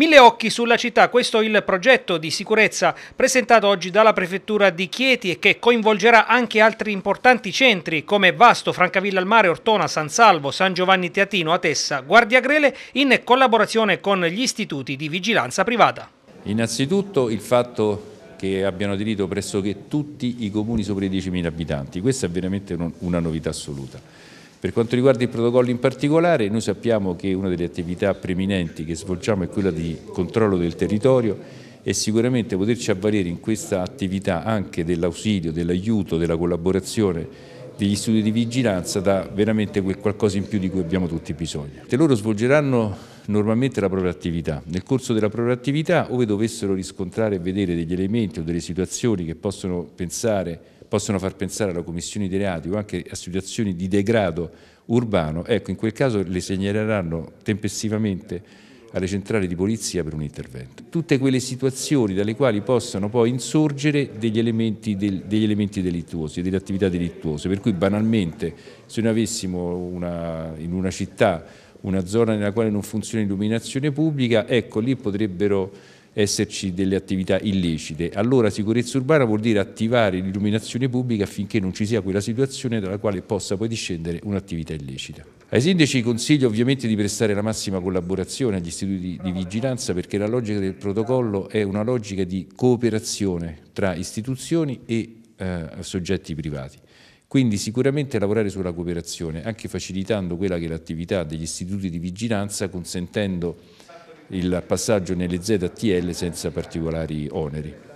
Mille occhi sulla città, questo è il progetto di sicurezza presentato oggi dalla prefettura di Chieti e che coinvolgerà anche altri importanti centri come Vasto, Francavilla al Mare, Ortona, San Salvo, San Giovanni Teatino, Atessa, Guardia Grele in collaborazione con gli istituti di vigilanza privata. Innanzitutto il fatto che abbiano aderito pressoché tutti i comuni sopra i 10.000 abitanti, questa è veramente una novità assoluta. Per quanto riguarda i protocolli in particolare, noi sappiamo che una delle attività preminenti che svolgiamo è quella di controllo del territorio e sicuramente poterci avvalere in questa attività anche dell'ausilio, dell'aiuto, della collaborazione degli studi di vigilanza dà veramente quel qualcosa in più di cui abbiamo tutti bisogno. E loro svolgeranno normalmente la propria attività. Nel corso della propria attività, ove dovessero riscontrare e vedere degli elementi o delle situazioni che possono pensare possono far pensare alla commissione di reati o anche a situazioni di degrado urbano, ecco, in quel caso le segnaleranno tempestivamente alle centrali di polizia per un intervento. Tutte quelle situazioni dalle quali possano poi insorgere degli elementi, del, degli elementi delittuosi, delle attività delittuose, per cui banalmente se noi avessimo una, in una città una zona nella quale non funziona l'illuminazione pubblica, ecco lì potrebbero esserci delle attività illecite. Allora sicurezza urbana vuol dire attivare l'illuminazione pubblica affinché non ci sia quella situazione dalla quale possa poi discendere un'attività illecita. Ai sindaci consiglio ovviamente di prestare la massima collaborazione agli istituti di vigilanza perché la logica del protocollo è una logica di cooperazione tra istituzioni e eh, soggetti privati. Quindi sicuramente lavorare sulla cooperazione, anche facilitando quella che è l'attività degli istituti di vigilanza, consentendo il passaggio nelle ZTL senza particolari oneri.